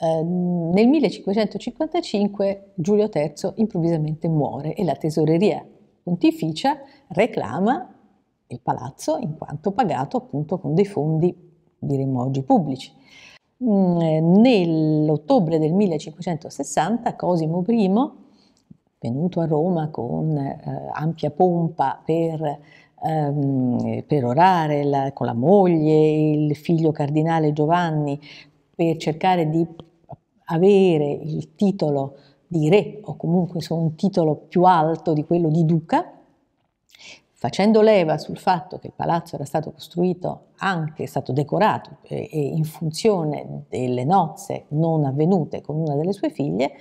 Ehm, nel 1555 Giulio III improvvisamente muore e la tesoreria pontificia reclama il palazzo in quanto pagato appunto con dei fondi, diremmo oggi, pubblici. Mm, eh, nell'ottobre del 1560 Cosimo I, venuto a Roma con eh, ampia pompa per, ehm, per orare la, con la moglie, il figlio cardinale Giovanni, per cercare di avere il titolo di re o comunque un titolo più alto di quello di duca, facendo leva sul fatto che il palazzo era stato costruito anche, è stato decorato eh, in funzione delle nozze non avvenute con una delle sue figlie,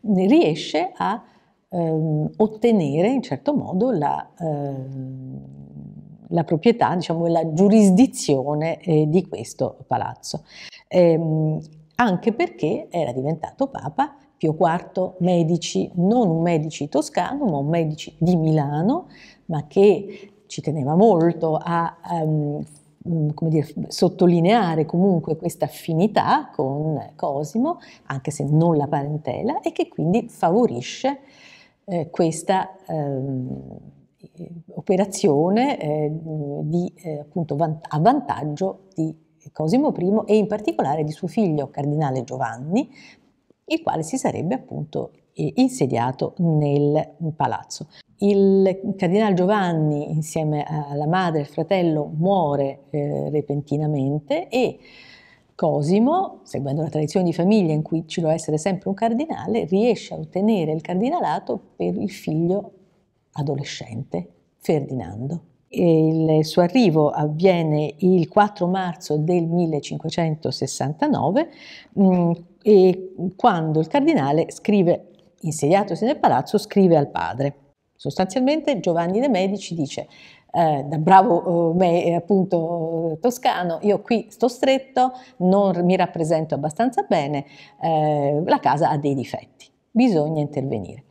riesce a ehm, ottenere in certo modo la, ehm, la proprietà, diciamo la giurisdizione eh, di questo palazzo. Ehm, anche perché era diventato Papa Pio IV Medici, non un Medici toscano, ma un Medici di Milano, ma che ci teneva molto a um, Dire, sottolineare comunque questa affinità con Cosimo, anche se non la parentela, e che quindi favorisce eh, questa eh, operazione eh, di, eh, appunto, a vantaggio di Cosimo I e in particolare di suo figlio cardinale Giovanni, il quale si sarebbe appunto eh, insediato nel palazzo. Il cardinale Giovanni insieme alla madre e al fratello muore eh, repentinamente e Cosimo, seguendo la tradizione di famiglia in cui ci deve essere sempre un cardinale, riesce a ottenere il cardinalato per il figlio adolescente, Ferdinando. Il suo arrivo avviene il 4 marzo del 1569 mh, mm, e quando il cardinale scrive, insediatosi nel palazzo, scrive al padre. Sostanzialmente Giovanni de' Medici dice eh, da bravo eh, me, appunto eh, toscano, io qui sto stretto, non mi rappresento abbastanza bene, eh, la casa ha dei difetti, bisogna intervenire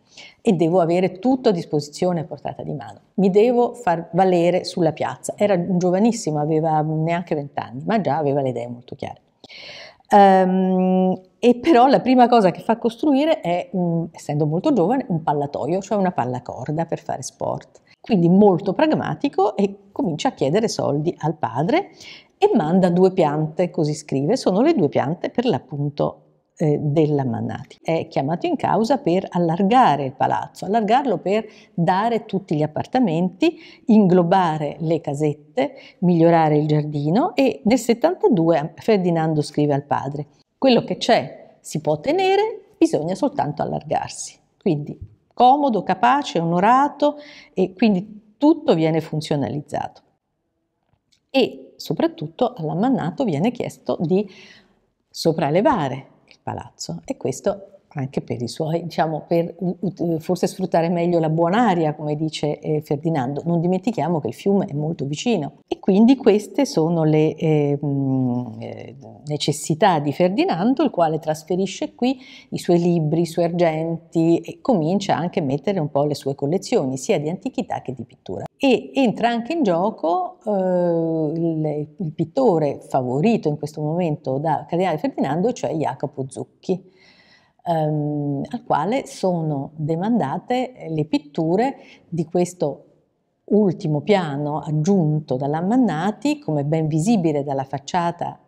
e devo avere tutto a disposizione a portata di mano. Mi devo far valere sulla piazza. Era giovanissimo, aveva neanche vent'anni, ma già aveva le idee molto chiare. Um, e però la prima cosa che fa costruire è, un, essendo molto giovane, un pallatoio, cioè una pallacorda per fare sport. Quindi molto pragmatico e comincia a chiedere soldi al padre e manda due piante, così scrive, sono le due piante per l'appunto eh, della Mannati. È chiamato in causa per allargare il palazzo, allargarlo per dare tutti gli appartamenti, inglobare le casette, migliorare il giardino e nel 72 Ferdinando scrive al padre, quello che c'è si può tenere, bisogna soltanto allargarsi. Quindi comodo, capace, onorato e quindi tutto viene funzionalizzato. E soprattutto all'ammannato viene chiesto di sopraelevare palazzo e questo anche per i suoi, diciamo, per forse sfruttare meglio la buonaria, come dice eh, Ferdinando. Non dimentichiamo che il fiume è molto vicino. E quindi queste sono le ehm, eh, necessità di Ferdinando, il quale trasferisce qui i suoi libri, i suoi argenti e comincia anche a mettere un po' le sue collezioni, sia di antichità che di pittura. E entra anche in gioco eh, il, il pittore favorito in questo momento da Cardinale Ferdinando, cioè Jacopo Zucchi ehm, al quale sono demandate eh, le pitture di questo ultimo piano aggiunto dall'Ammannati, come ben visibile dalla facciata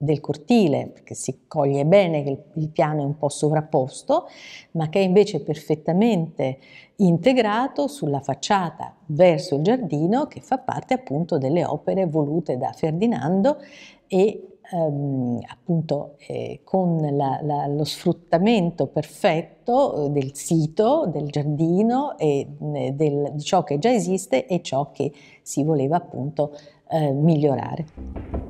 del cortile, perché si coglie bene che il piano è un po' sovrapposto, ma che è invece perfettamente integrato sulla facciata verso il giardino che fa parte appunto delle opere volute da Ferdinando e ehm, appunto eh, con la, la, lo sfruttamento perfetto eh, del sito, del giardino e eh, del, di ciò che già esiste e ciò che si voleva appunto eh, migliorare.